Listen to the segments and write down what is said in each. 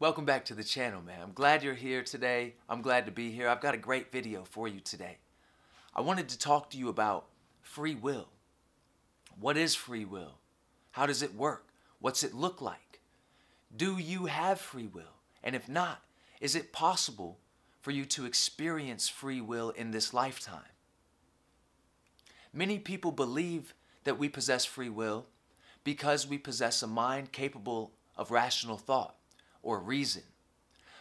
Welcome back to the channel, man. I'm glad you're here today. I'm glad to be here. I've got a great video for you today. I wanted to talk to you about free will. What is free will? How does it work? What's it look like? Do you have free will? And if not, is it possible for you to experience free will in this lifetime? Many people believe that we possess free will because we possess a mind capable of rational thought or reason.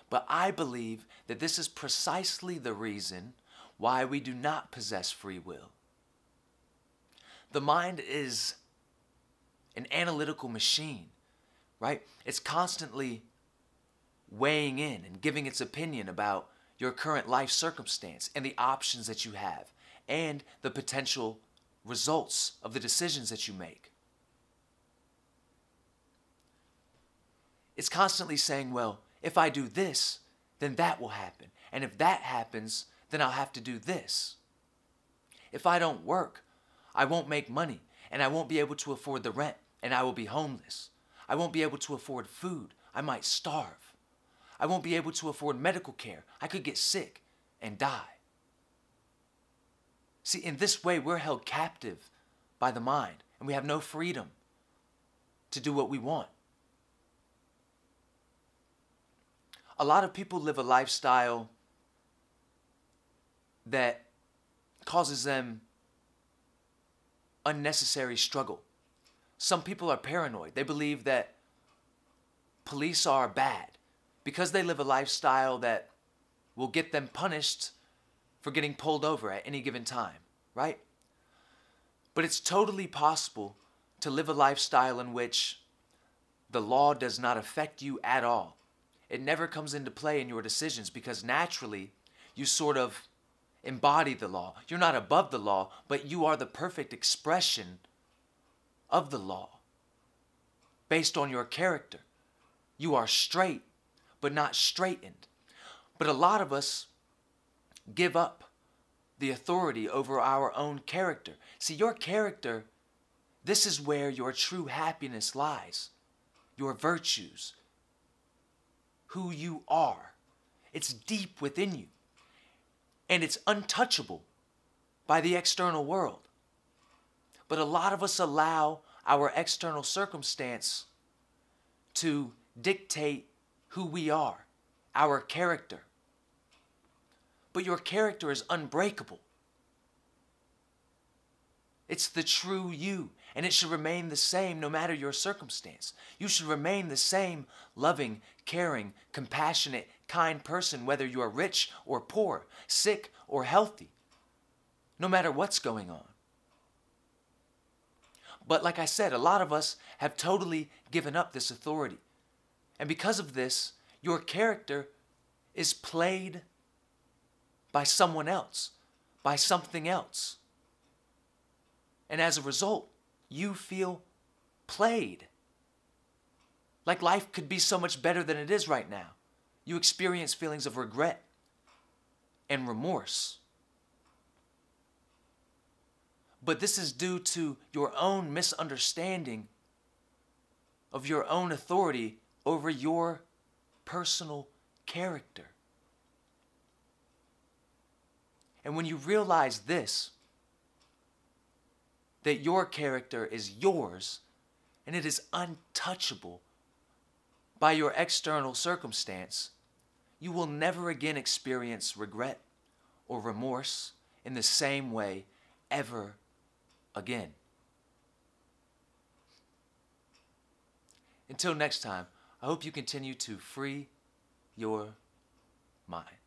But I believe that this is precisely the reason why we do not possess free will. The mind is an analytical machine, right? It's constantly weighing in and giving its opinion about your current life circumstance and the options that you have and the potential results of the decisions that you make. It's constantly saying, well, if I do this, then that will happen. And if that happens, then I'll have to do this. If I don't work, I won't make money and I won't be able to afford the rent and I will be homeless. I won't be able to afford food. I might starve. I won't be able to afford medical care. I could get sick and die. See, in this way, we're held captive by the mind and we have no freedom to do what we want. a lot of people live a lifestyle that causes them unnecessary struggle. Some people are paranoid. They believe that police are bad because they live a lifestyle that will get them punished for getting pulled over at any given time, right? But it's totally possible to live a lifestyle in which the law does not affect you at all it never comes into play in your decisions because naturally you sort of embody the law. You're not above the law, but you are the perfect expression of the law based on your character. You are straight, but not straightened. But a lot of us give up the authority over our own character. See, your character, this is where your true happiness lies, your virtues, who you are. It's deep within you. And it's untouchable by the external world. But a lot of us allow our external circumstance to dictate who we are, our character. But your character is unbreakable. It's the true you, and it should remain the same no matter your circumstance. You should remain the same loving, caring, compassionate, kind person, whether you are rich or poor, sick or healthy, no matter what's going on. But like I said, a lot of us have totally given up this authority. And because of this, your character is played by someone else, by something else. And as a result, you feel played. Like life could be so much better than it is right now. You experience feelings of regret and remorse. But this is due to your own misunderstanding of your own authority over your personal character. And when you realize this, that your character is yours and it is untouchable by your external circumstance, you will never again experience regret or remorse in the same way ever again. Until next time, I hope you continue to free your mind.